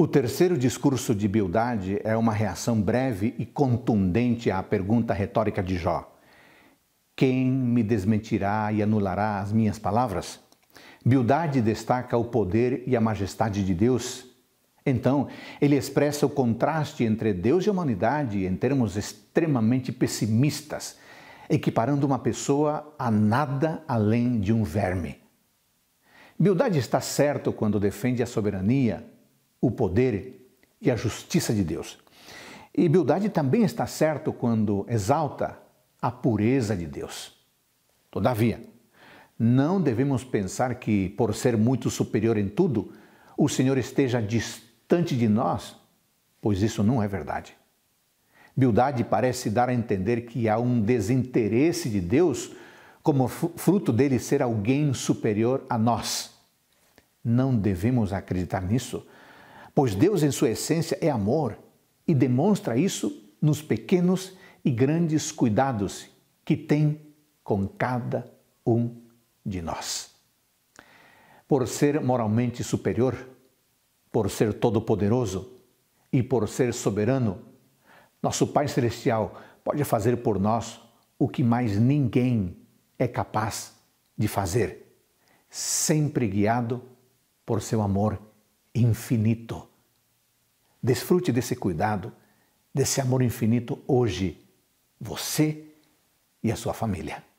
O terceiro discurso de Bildade é uma reação breve e contundente à pergunta retórica de Jó: Quem me desmentirá e anulará as minhas palavras? Bildade destaca o poder e a majestade de Deus. Então, ele expressa o contraste entre Deus e a humanidade em termos extremamente pessimistas, equiparando uma pessoa a nada além de um verme. Bildade está certo quando defende a soberania, o poder e a justiça de Deus. E Bildade também está certo quando exalta a pureza de Deus. Todavia, não devemos pensar que, por ser muito superior em tudo, o Senhor esteja distante de nós, pois isso não é verdade. Bildade parece dar a entender que há um desinteresse de Deus como fruto dele ser alguém superior a nós. Não devemos acreditar nisso, pois Deus, em sua essência, é amor e demonstra isso nos pequenos e grandes cuidados que tem com cada um de nós. Por ser moralmente superior, por ser todo-poderoso e por ser soberano, nosso Pai Celestial pode fazer por nós o que mais ninguém é capaz de fazer, sempre guiado por seu amor infinito. Desfrute desse cuidado, desse amor infinito hoje, você e a sua família.